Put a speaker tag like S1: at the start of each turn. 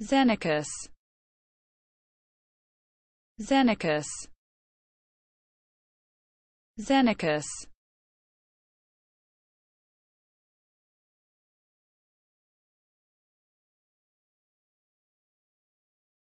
S1: Xenicus Xenicus Xenicus